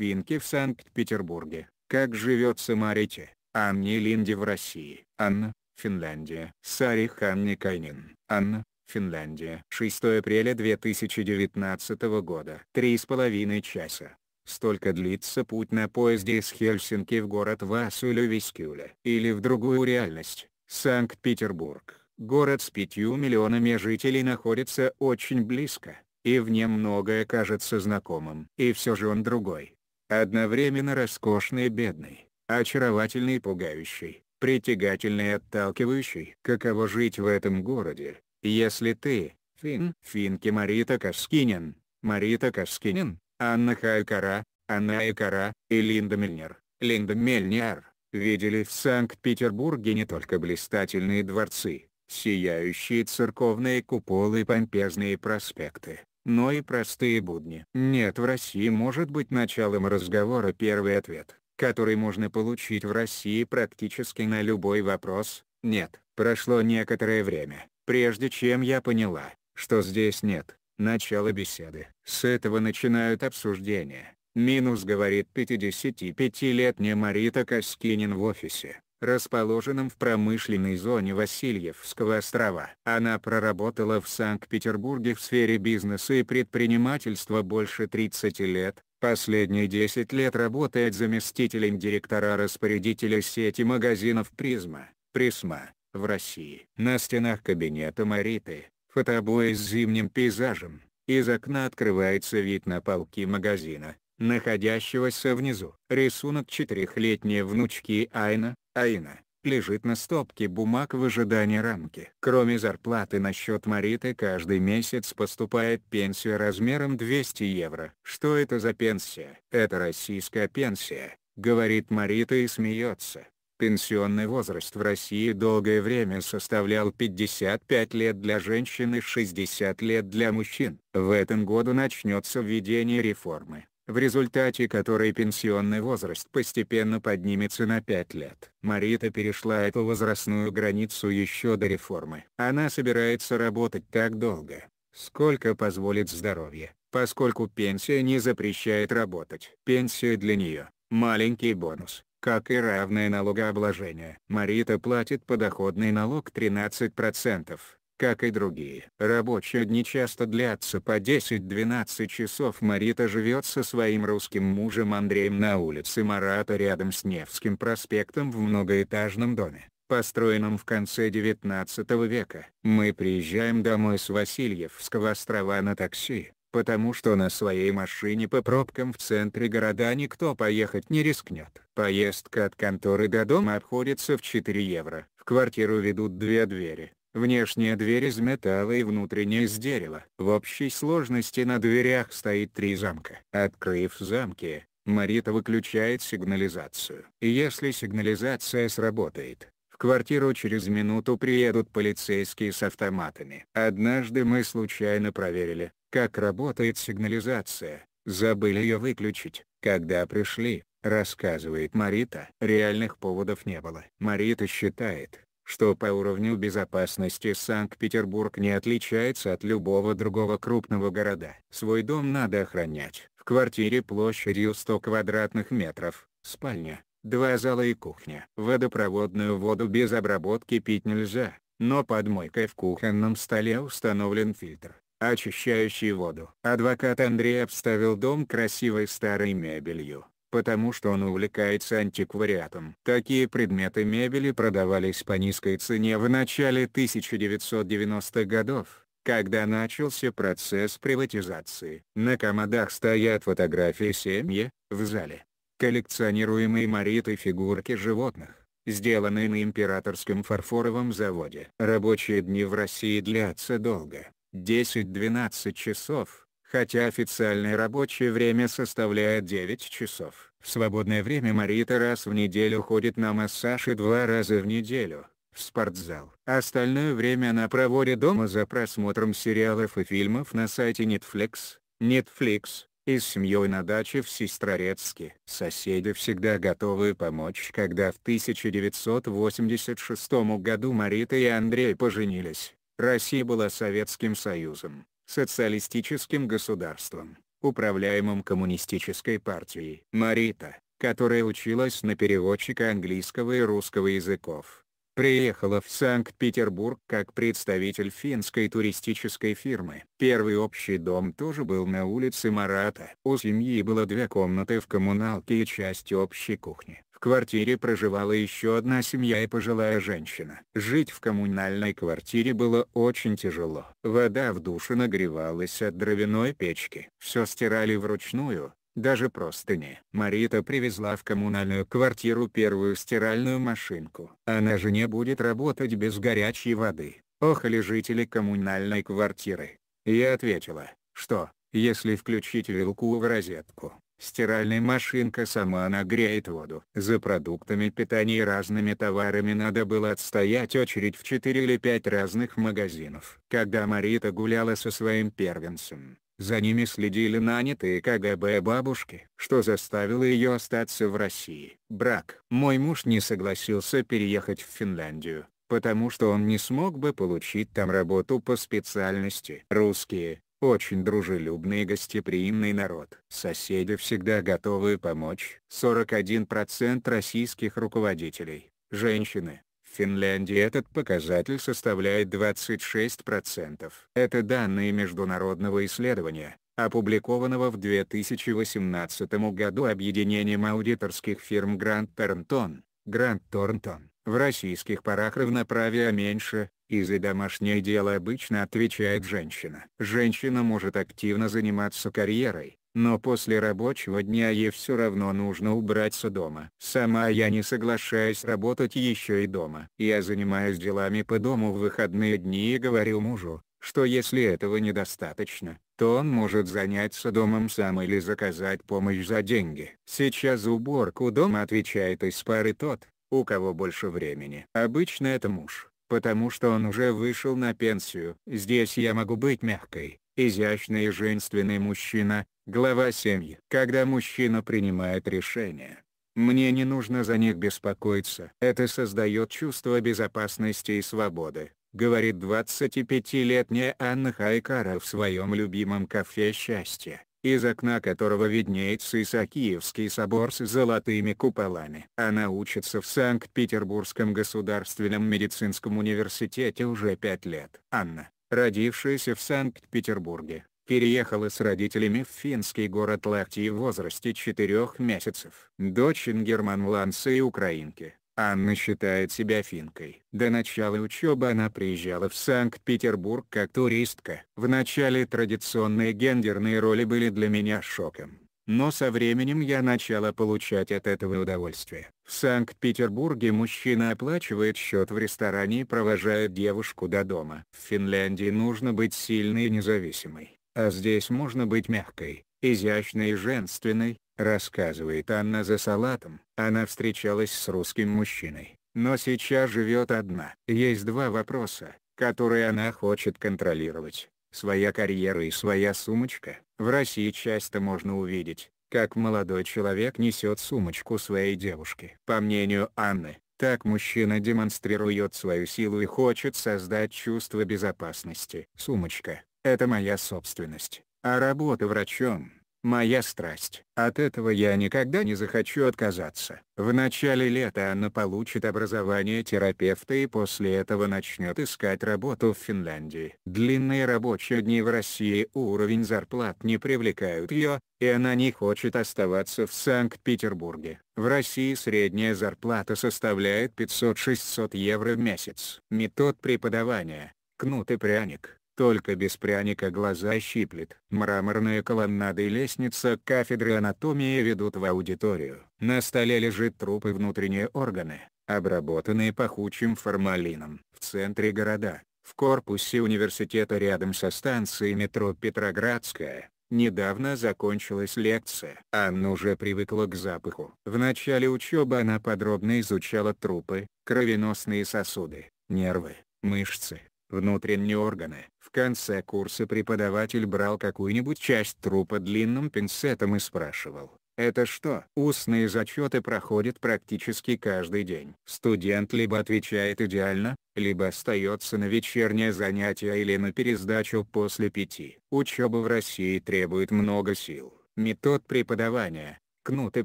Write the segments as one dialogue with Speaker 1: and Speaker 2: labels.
Speaker 1: Финке в Санкт-Петербурге. Как живется Марите, Анне Линде в России. Анна, Финляндия. Сари Ханни Кайнин. Анна, Финляндия. 6 апреля 2019 года. Три с половиной часа. Столько длится путь на поезде из Хельсинки в город Васулю-Вискюля. Или в другую реальность, Санкт-Петербург. Город с пятью миллионами жителей находится очень близко, и в нем многое кажется знакомым. И все же он другой одновременно роскошный и бедный, очаровательный и пугающий, притягательный и отталкивающий. Каково жить в этом городе, если ты, Фин, Финки Марита Каскинин, Марита Каскинин, Анна Хайкара, Анна Айкара и Линда Мельнер, Линда Мельнер, видели в Санкт-Петербурге не только блистательные дворцы, сияющие церковные куполы и помпезные проспекты, но и простые будни. Нет в России может быть началом разговора первый ответ, который можно получить в России практически на любой вопрос, нет. Прошло некоторое время, прежде чем я поняла, что здесь нет начала беседы. С этого начинают обсуждения. Минус говорит 55-летняя Марита Каскинин в офисе расположенном в промышленной зоне Васильевского острова. Она проработала в Санкт-Петербурге в сфере бизнеса и предпринимательства больше 30 лет, последние 10 лет работает заместителем директора-распорядителя сети магазинов «Призма», «Присма» в России. На стенах кабинета Мариты, фотобои с зимним пейзажем, из окна открывается вид на полки магазина, находящегося внизу. Рисунок четырехлетней внучки Айна, Айна, лежит на стопке бумаг в ожидании рамки. Кроме зарплаты на счет Мариты каждый месяц поступает пенсия размером 200 евро. Что это за пенсия? Это российская пенсия, говорит Марита и смеется. Пенсионный возраст в России долгое время составлял 55 лет для женщин и 60 лет для мужчин. В этом году начнется введение реформы в результате которой пенсионный возраст постепенно поднимется на 5 лет. Марита перешла эту возрастную границу еще до реформы. Она собирается работать так долго, сколько позволит здоровье, поскольку пенсия не запрещает работать. Пенсия для нее – маленький бонус как и равное налогообложение. Марита платит подоходный налог 13%, как и другие. Рабочие дни часто длятся по 10-12 часов Марита живет со своим русским мужем Андреем на улице Марата рядом с Невским проспектом в многоэтажном доме построенном в конце 19 века. Мы приезжаем домой с Васильевского острова на такси, потому что на своей машине по пробкам в центре города никто поехать не рискнет. Поездка от конторы до дома обходится в 4 евро. В квартиру ведут две двери. Внешняя дверь из металла и внутренняя из дерева. В общей сложности на дверях стоит три замка. Открыв замки, Марита выключает сигнализацию. И если сигнализация сработает, в квартиру через минуту приедут полицейские с автоматами. Однажды мы случайно проверили, как работает сигнализация, забыли ее выключить, когда пришли, рассказывает Марита. Реальных поводов не было. Марита считает, что по уровню безопасности Санкт-Петербург не отличается от любого другого крупного города. Свой дом надо охранять. В квартире площадью 100 квадратных метров, спальня, два зала и кухня. Водопроводную воду без обработки пить нельзя, но под мойкой в кухонном столе установлен фильтр, очищающий воду. Адвокат Андрей обставил дом красивой старой мебелью потому что он увлекается антиквариатом. Такие предметы мебели продавались по низкой цене в начале 1990-х годов, когда начался процесс приватизации. На комодах стоят фотографии семьи, в зале. Коллекционируемые мориты фигурки животных, сделанные на императорском фарфоровом заводе. Рабочие дни в России длятся долго, 10-12 часов, хотя официальное рабочее время составляет 9 часов. В свободное время Марита раз в неделю ходит на массаж и два раза в неделю в спортзал. Остальное время она проводит дома за просмотром сериалов и фильмов на сайте Netflix, Netflix, и с семьей на даче в Сестрорецке. Соседи всегда готовы помочь. Когда в 1986 году Марита и Андрей поженились, Россия была Советским Союзом социалистическим государством, управляемым коммунистической партией. Марита, которая училась на переводчика английского и русского языков, приехала в Санкт-Петербург как представитель финской туристической фирмы. Первый общий дом тоже был на улице Марата. У семьи было две комнаты в коммуналке и часть общей кухни квартире проживала еще одна семья и пожилая женщина. Жить в коммунальной квартире было очень тяжело. Вода в душе нагревалась от дровяной печки. Все стирали вручную, даже простыни. Марита привезла в коммунальную квартиру первую стиральную машинку. Она же не будет работать без горячей воды. Охали жители коммунальной квартиры. Я ответила, что, если включить вилку в розетку, Стиральная машинка сама нагреет воду. За продуктами питания и разными товарами надо было отстоять очередь в 4 или 5 разных магазинов. Когда Марита гуляла со своим первенцем, за ними следили нанятые КГБ бабушки, что заставило ее остаться в России. Брак. Мой муж не согласился переехать в Финляндию, потому что он не смог бы получить там работу по специальности. Русские, очень дружелюбный и гостеприимный народ. Соседи всегда готовы помочь. 41% российских руководителей – женщины. В Финляндии этот показатель составляет 26%. Это данные международного исследования, опубликованного в 2018 году объединением аудиторских фирм Grant Thornton. Grant Thornton. В российских парах равноправия меньше, и за домашнее дело обычно отвечает женщина. Женщина может активно заниматься карьерой, но после рабочего дня ей все равно нужно убраться дома. Сама я не соглашаюсь работать еще и дома. Я занимаюсь делами по дому в выходные дни и говорю мужу, что если этого недостаточно, то он может заняться домом сам или заказать помощь за деньги. Сейчас уборку дома отвечает из пары тот, у кого больше времени. Обычно это муж, потому что он уже вышел на пенсию. Здесь я могу быть мягкой, изящной и женственной мужчина, глава семьи. Когда мужчина принимает решение, мне не нужно за них беспокоиться. Это создает чувство безопасности и свободы, говорит 25-летняя Анна Хайкара в своем любимом кафе Счастье из окна которого виднеется Исаакиевский собор с золотыми куполами. Она учится в Санкт-Петербургском государственном медицинском университете уже пять лет. Анна, родившаяся в Санкт-Петербурге, переехала с родителями в финский город Лахти в возрасте четырех месяцев. Дочь ингерманландца и украинки. Анна считает себя финкой. До начала учебы она приезжала в Санкт-Петербург как туристка. В начале традиционные гендерные роли были для меня шоком. Но со временем я начала получать от этого удовольствие. В Санкт-Петербурге мужчина оплачивает счет в ресторане и провожает девушку до дома. В Финляндии нужно быть сильной и независимой, а здесь можно быть мягкой, изящной и женственной, Рассказывает Анна за салатом, она встречалась с русским мужчиной, но сейчас живет одна. Есть два вопроса, которые она хочет контролировать. Своя карьера и своя сумочка. В России часто можно увидеть, как молодой человек несет сумочку своей девушки. По мнению Анны, так мужчина демонстрирует свою силу и хочет создать чувство безопасности. Сумочка – это моя собственность, а работа врачом – моя страсть. От этого я никогда не захочу отказаться. В начале лета она получит образование терапевта и после этого начнет искать работу в Финляндии. Длинные рабочие дни в России уровень зарплат не привлекают ее, и она не хочет оставаться в Санкт-Петербурге. В России средняя зарплата составляет 500-600 евро в месяц. Метод преподавания. Кнут и пряник. Только без пряника глаза щиплет. Мраморная колоннада и лестница кафедры анатомии ведут в аудиторию. На столе лежит труп и внутренние органы, обработанные пахучим формалином. В центре города, в корпусе университета рядом со станцией метро Петроградская, Недавно закончилась лекция. Анна уже привыкла к запаху. В начале учебы она подробно изучала трупы, кровеносные сосуды, нервы, мышцы, внутренние органы. В конце курса преподаватель брал какую-нибудь часть трупа длинным пинцетом и спрашивал, это что? Устные зачеты проходят практически каждый день. Студент либо отвечает идеально, либо остается на вечернее занятие или на пересдачу после пяти. Учеба в России требует много сил. Метод преподавания – кнут и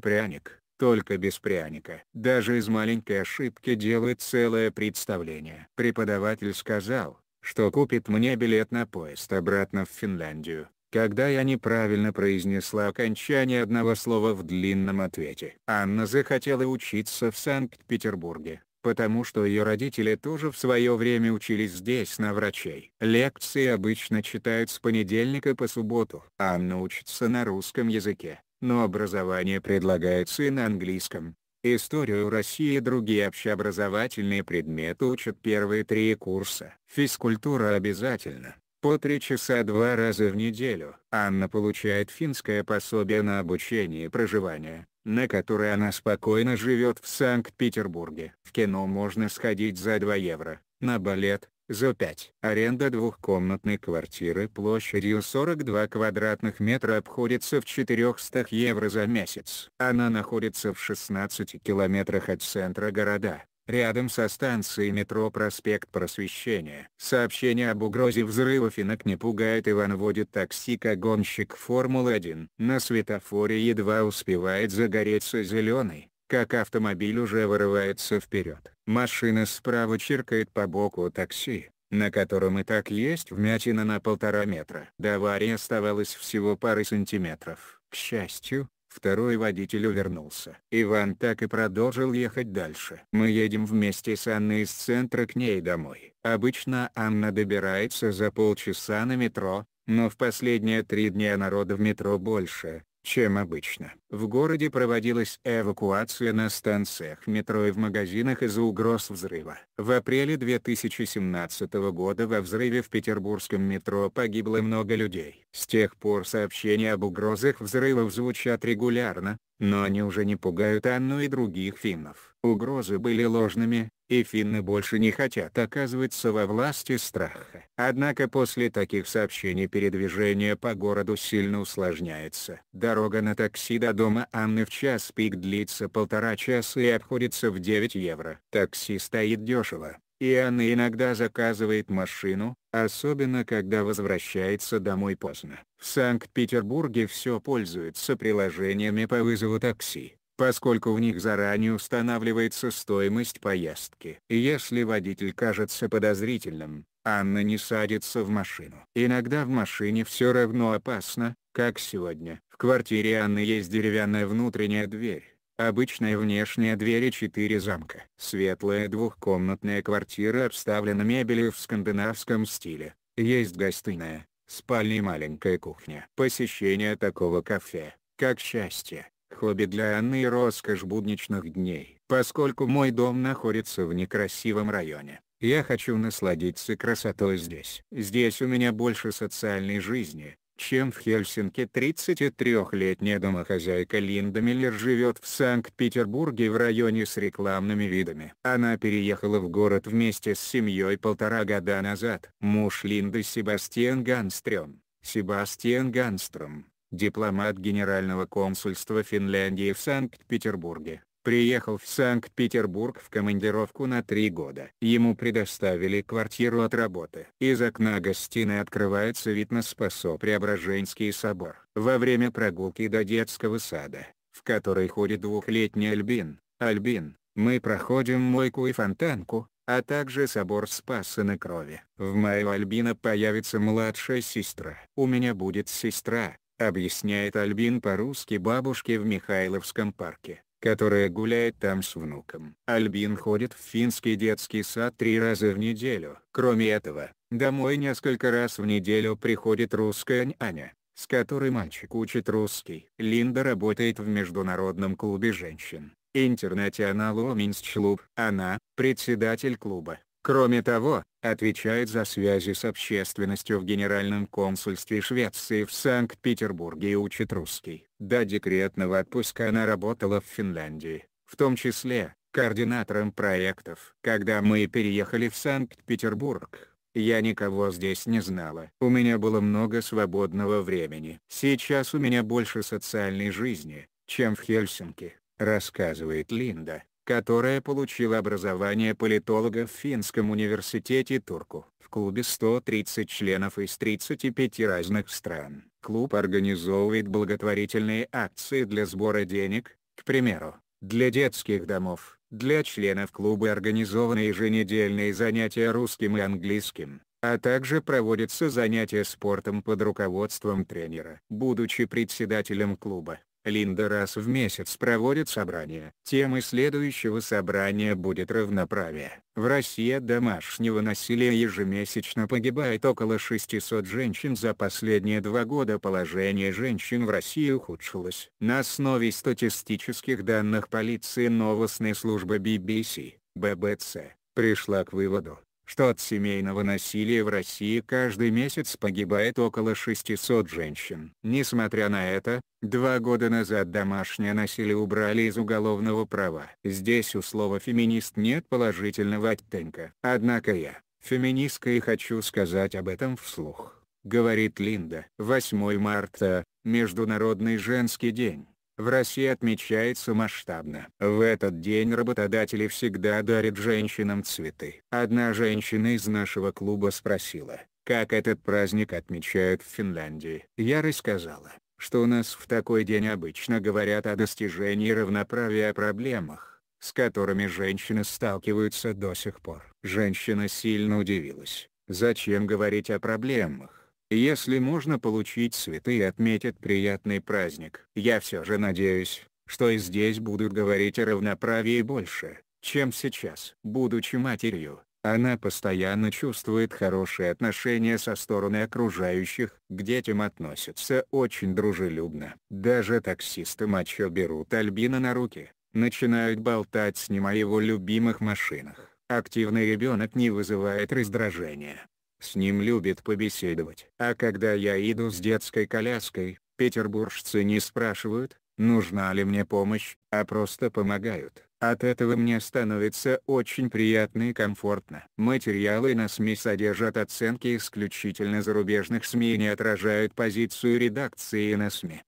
Speaker 1: пряник только без пряника. Даже из маленькой ошибки делают целое представление. Преподаватель сказал, что купит мне билет на поезд обратно в Финляндию, когда я неправильно произнесла окончание одного слова в длинном ответе. Анна захотела учиться в Санкт-Петербурге, потому что ее родители тоже в свое время учились здесь на врачей. Лекции обычно читают с понедельника по субботу. Анна учится на русском языке но образование предлагается и на английском. Историю России и другие общеобразовательные предметы учат первые три курса. Физкультура обязательно, по три часа два раза в неделю. Анна получает финское пособие на обучение и проживание, на которое она спокойно живет в Санкт-Петербурге. В кино можно сходить за 2 евро, на балет, за 5. Аренда двухкомнатной квартиры площадью 42 квадратных метра обходится в 400 евро за месяц. Она находится в 16 километрах от центра города, рядом со станцией метро «Проспект Просвещения». Сообщение об угрозе взрыва Финок не пугает Иван водит такси как гонщик Формулы-1. На светофоре едва успевает загореться зеленый, как автомобиль уже вырывается вперед. Машина справа чиркает по боку такси, на котором и так есть вмятина на полтора метра. До аварии оставалось всего пары сантиметров. К счастью, второй водитель увернулся. Иван так и продолжил ехать дальше. Мы едем вместе с Анной из центра к ней домой. Обычно Анна добирается за полчаса на метро, но в последние три дня народа в метро больше, чем обычно. В городе проводилась эвакуация на станциях метро и в магазинах из-за угроз взрыва. В апреле 2017 года во взрыве в петербургском метро погибло много людей. С тех пор сообщения об угрозах взрывов звучат регулярно, но они уже не пугают Анну и других финнов. Угрозы были ложными, и финны больше не хотят оказываться во власти страха. Однако после таких сообщений передвижение по городу сильно усложняется. Дорога на такси до дома Анны в час пик длится полтора часа и обходится в 9 евро. Такси стоит дешево, и Анна иногда заказывает машину, особенно когда возвращается домой поздно. В Санкт-Петербурге все пользуются приложениями по вызову такси поскольку в них заранее устанавливается стоимость поездки. Если водитель кажется подозрительным, Анна не садится в машину. Иногда в машине все равно опасно, как сегодня. В квартире Анны есть деревянная внутренняя дверь. Обычная внешняя дверь и четыре замка. Светлая двухкомнатная квартира обставлена мебелью в скандинавском стиле. Есть гостиная, спальня и маленькая кухня. Посещение такого кафе, как счастье, хобби для Анны и роскошь будничных дней. Поскольку мой дом находится в некрасивом районе, я хочу насладиться красотой здесь. Здесь у меня больше социальной жизни, чем в Хельсинки 33-летняя домохозяйка Линда Миллер живет в Санкт-Петербурге в районе с рекламными видами. Она переехала в город вместе с семьей полтора года назад. Муж Линды Себастьян Ганстрем, Себастьян Ганстром, дипломат Генерального консульства Финляндии в Санкт-Петербурге, приехал в Санкт-Петербург в командировку на три года. Ему предоставили квартиру от работы. Из окна гостиной открывается вид на Спасо-Преображенский собор. Во время прогулки до детского сада, в который ходит двухлетний Альбин, Альбин, мы проходим мойку и фонтанку, а также собор Спаса на Крови. В мае у Альбина появится младшая сестра. У меня будет сестра, объясняет Альбин по-русски бабушке в Михайловском парке, которая гуляет там с внуком. Альбин ходит в финский детский сад три раза в неделю. Кроме этого, домой несколько раз в неделю приходит русская няня, с которой мальчик учит русский. Линда работает в Международном клубе женщин, Интернационал Оменсчлуб. Она – председатель клуба. Кроме того, отвечает за связи с общественностью в Генеральном консульстве Швеции в Санкт-Петербурге и учит русский. До декретного отпуска она работала в Финляндии, в том числе, координатором проектов. Когда мы переехали в Санкт-Петербург, я никого здесь не знала. У меня было много свободного времени. Сейчас у меня больше социальной жизни, чем в Хельсинки, рассказывает Линда которая получила образование политолога в Финском университете Турку. В клубе 130 членов из 35 разных стран. Клуб организовывает благотворительные акции для сбора денег, к примеру, для детских домов. Для членов клуба организованы еженедельные занятия русским и английским, а также проводятся занятия спортом под руководством тренера. Будучи председателем клуба, Линда раз в месяц проводит собрание. Темой следующего собрания будет равноправие. В России от домашнего насилия ежемесячно погибает около 600 женщин за последние два года положение женщин в России ухудшилось. На основе статистических данных полиции новостной службы BBC, BBC, пришла к выводу, что от семейного насилия в России каждый месяц погибает около 600 женщин. Несмотря на это, два года назад домашнее насилие убрали из уголовного права. Здесь у слова «феминист» нет положительного оттенка. Однако я, феминистка и хочу сказать об этом вслух, говорит Линда. 8 марта, Международный женский день в России отмечается масштабно. В этот день работодатели всегда дарят женщинам цветы. Одна женщина из нашего клуба спросила, как этот праздник отмечают в Финляндии. Я рассказала, что у нас в такой день обычно говорят о достижении равноправия о проблемах, с которыми женщины сталкиваются до сих пор. Женщина сильно удивилась, зачем говорить о проблемах если можно получить цветы и отметить приятный праздник. Я все же надеюсь, что и здесь будут говорить о равноправии больше, чем сейчас. Будучи матерью, она постоянно чувствует хорошие отношения со стороны окружающих, к детям относятся очень дружелюбно. Даже таксисты мачо берут Альбина на руки, начинают болтать с ним о его любимых машинах. Активный ребенок не вызывает раздражения. С ним любит побеседовать. А когда я иду с детской коляской, петербуржцы не спрашивают, нужна ли мне помощь, а просто помогают. От этого мне становится очень приятно и комфортно. Материалы на СМИ содержат оценки исключительно зарубежных СМИ и не отражают позицию редакции на СМИ.